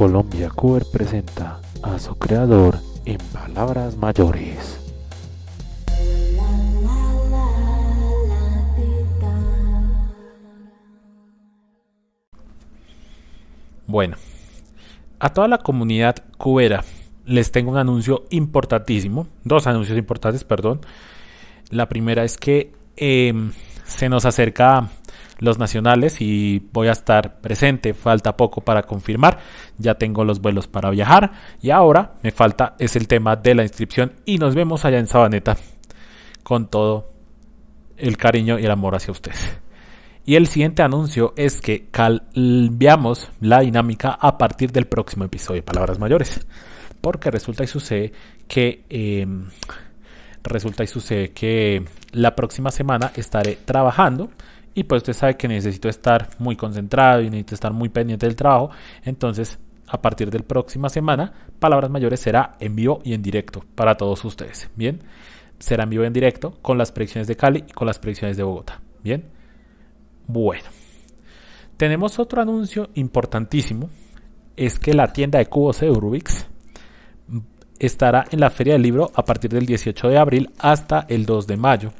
Colombia Cover presenta a su creador en palabras mayores. Bueno, a toda la comunidad cubera les tengo un anuncio importantísimo, dos anuncios importantes, perdón. La primera es que em, se nos acerca los nacionales y voy a estar presente. Falta poco para confirmar. Ya tengo los vuelos para viajar. Y ahora me falta es el tema de la inscripción. Y nos vemos allá en Sabaneta. Con todo el cariño y el amor hacia ustedes. Y el siguiente anuncio es que cambiamos la dinámica a partir del próximo episodio Palabras Mayores. Porque resulta y sucede que. Em, resulta y sucede que la próxima semana estaré trabajando y pues usted sabe que necesito estar muy concentrado y necesito estar muy pendiente del trabajo. Entonces, a partir de la próxima semana, Palabras Mayores será en vivo y en directo para todos ustedes. Bien, será en vivo y en directo con las predicciones de Cali y con las predicciones de Bogotá. Bien, bueno. Tenemos otro anuncio importantísimo. Es que la tienda de cubos de estará en la Feria del Libro a partir del 18 de abril hasta el 2 de mayo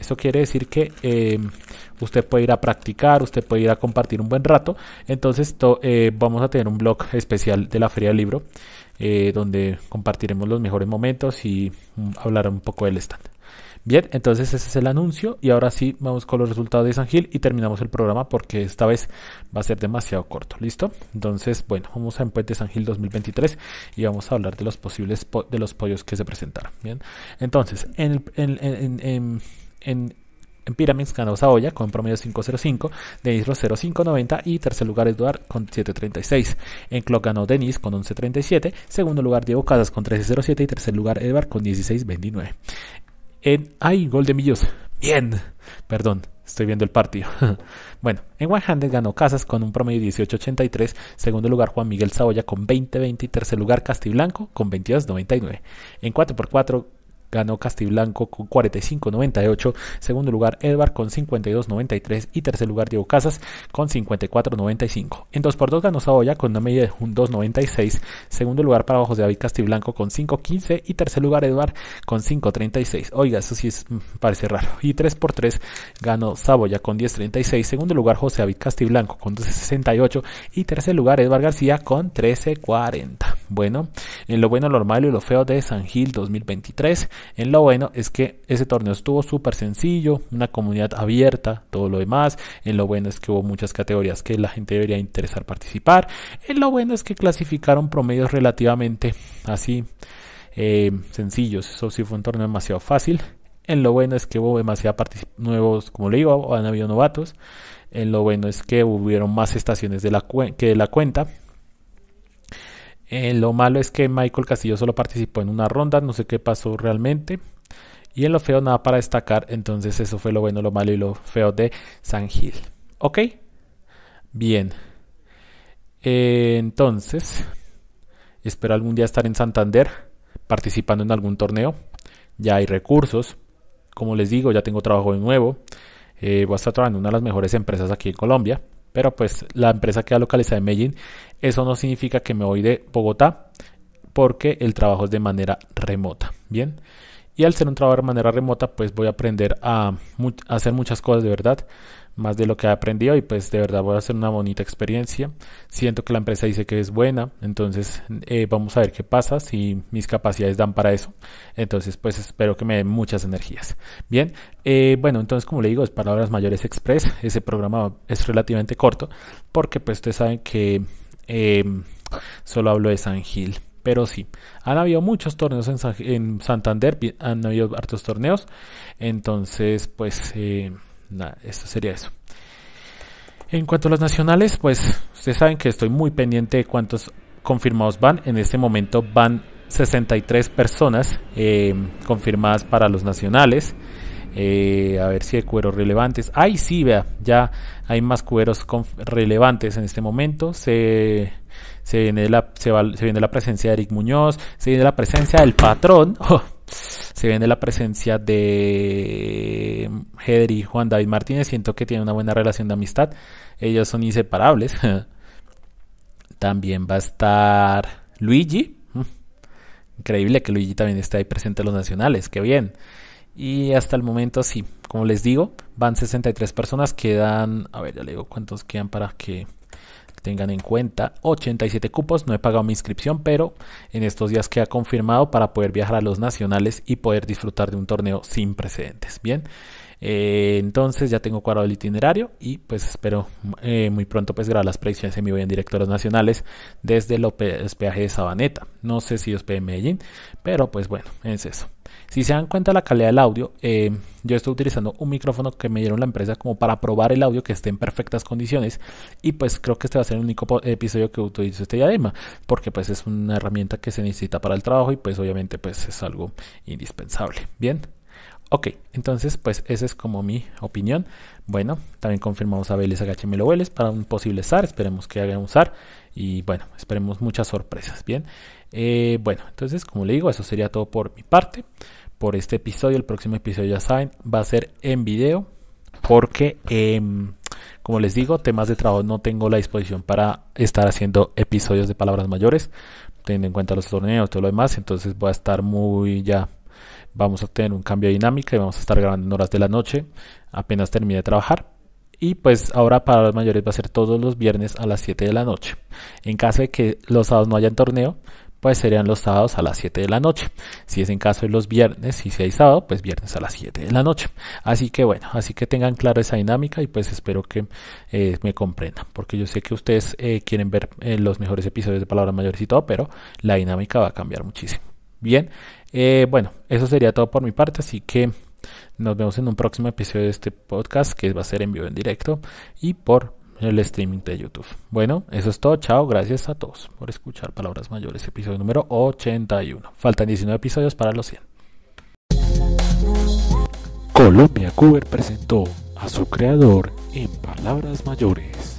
eso quiere decir que eh, usted puede ir a practicar, usted puede ir a compartir un buen rato. Entonces eh, vamos a tener un blog especial de la Feria del Libro, eh, donde compartiremos los mejores momentos y mm, hablar un poco del stand. Bien, entonces ese es el anuncio y ahora sí vamos con los resultados de San Gil y terminamos el programa porque esta vez va a ser demasiado corto, ¿listo? Entonces, bueno, vamos a Empuente San Gil 2023 y vamos a hablar de los posibles de los pollos que se presentaron, ¿bien? Entonces, en, el, en en, en Pyramids ganó Saoya con promedio 5.05, Denis Ross 0.590 y tercer lugar Eduard con 7.36. En Clock ganó Denis con 11.37, segundo lugar Diego Casas con 13.07 y tercer lugar Eduard con 16.29. En ¡Ay! Gol de Millos. Bien. Perdón, Estoy viendo el partido. bueno, en One Handed ganó Casas con un promedio 18.83. Segundo lugar, Juan Miguel Saoya con 20.20. Y tercer lugar, Castiblanco con 22.99. En 4x4 ganó Castiblanco con 45.98, segundo lugar Edward con 52.93 y tercer lugar Diego Casas con 54.95. En 2x2 ganó Saboya con una media de un 2.96, segundo lugar para José David Castiblanco con 5.15 y tercer lugar Edward con 5.36. Oiga, eso sí es, mm, parece raro. Y 3x3 ganó Saboya con 10.36, segundo lugar José David Castiblanco con 2.68 y tercer lugar Edward García con 13.40. Bueno, en lo bueno, lo malo y lo feo de San Gil 2023. En lo bueno es que ese torneo estuvo súper sencillo, una comunidad abierta, todo lo demás. En lo bueno es que hubo muchas categorías que la gente debería interesar participar. En lo bueno es que clasificaron promedios relativamente así eh, sencillos. Eso sí fue un torneo demasiado fácil. En lo bueno es que hubo demasiados nuevos, como le digo, han habido novatos. En lo bueno es que hubieron más estaciones de la que de la cuenta. Eh, lo malo es que Michael Castillo solo participó en una ronda, no sé qué pasó realmente. Y en lo feo nada para destacar, entonces eso fue lo bueno, lo malo y lo feo de San Gil. ¿Ok? Bien. Eh, entonces, espero algún día estar en Santander participando en algún torneo. Ya hay recursos. Como les digo, ya tengo trabajo de nuevo. Eh, voy a estar trabajando en una de las mejores empresas aquí en Colombia pero pues la empresa queda localizada en Medellín. Eso no significa que me voy de Bogotá porque el trabajo es de manera remota. Bien. Y al ser un trabajo de manera remota, pues voy a aprender a, a hacer muchas cosas de verdad más de lo que he aprendido y pues de verdad voy a hacer una bonita experiencia. Siento que la empresa dice que es buena, entonces eh, vamos a ver qué pasa, si mis capacidades dan para eso. Entonces pues espero que me den muchas energías. Bien, eh, bueno, entonces como le digo, es Palabras Mayores Express, ese programa es relativamente corto porque pues ustedes saben que eh, solo hablo de San Gil. Pero sí, han habido muchos torneos en, Santander, han habido hartos torneos. Entonces, pues esto sería eso. En cuanto a los nacionales, pues ustedes saben que estoy muy pendiente de cuántos confirmados van. En este momento van 63 personas eh, confirmadas para los nacionales. Eh, a ver si hay cueros relevantes. ¡Ay, sí! Vea, ya hay más cueros relevantes en este momento. Se, se, viene la, se, se viene la presencia de Eric Muñoz, se viene la presencia del patrón. Oh, se viene la presencia de Hedri y Juan David Martínez. Siento que tienen una buena relación de amistad. Ellos son inseparables. también va a estar Luigi. Increíble que Luigi también esté ahí presente en los nacionales. Qué bien. Y hasta el momento sí, como les digo, van 63 personas, quedan, a ver, ya le digo cuántos quedan para que Tengan en cuenta, 87 cupos, no he pagado mi inscripción, pero en estos días queda confirmado para poder viajar a los nacionales y poder disfrutar de un torneo sin precedentes. Bien, eh, entonces ya tengo cuadrado el itinerario y pues espero eh, muy pronto pues grabar las predicciones en mi voy en directores nacionales desde el hospedaje de Sabaneta. No sé si hospede Medellín, pero pues bueno, es eso. Si se dan cuenta de la calidad del audio, eh, yo estoy utilizando un micrófono que me dieron la empresa como para probar el audio que esté en perfectas condiciones y pues creo que este va a ser el único episodio que utilizo este diadema porque pues es una herramienta que se necesita para el trabajo y pues obviamente pues es algo indispensable. Bien. Ok, entonces pues esa es como mi opinión. Bueno, también confirmamos a Vélez, a para un posible SAR, esperemos que haga un SAR y bueno, esperemos muchas sorpresas, ¿bien? Eh, bueno, entonces como le digo, eso sería todo por mi parte, por este episodio, el próximo episodio ya saben, va a ser en video porque em, como les digo, temas de trabajo no tengo la disposición para estar haciendo episodios de palabras mayores, teniendo en cuenta los torneos, y todo lo demás, entonces voy a estar muy ya vamos a tener un cambio de dinámica y vamos a estar grabando en horas de la noche apenas termine de trabajar. Y pues ahora para los mayores va a ser todos los viernes a las 7 de la noche. En caso de que los sábados no hayan torneo, pues serían los sábados a las 7 de la noche. Si es en caso de los viernes, y si hay sábado, pues viernes a las 7 de la noche. Así que bueno, así que tengan clara esa dinámica y pues espero que eh, me comprendan, porque yo sé que ustedes eh, quieren ver eh, los mejores episodios de Palabras Mayores y todo, pero la dinámica va a cambiar muchísimo. Bien, eh, bueno, eso sería todo por mi parte, así que nos vemos en un próximo episodio de este podcast que va a ser en vivo en directo y por el streaming de YouTube. Bueno, eso es todo, chao, gracias a todos por escuchar Palabras Mayores, episodio número 81. Faltan 19 episodios para los 100. Colombia Cuber presentó a su creador en Palabras Mayores.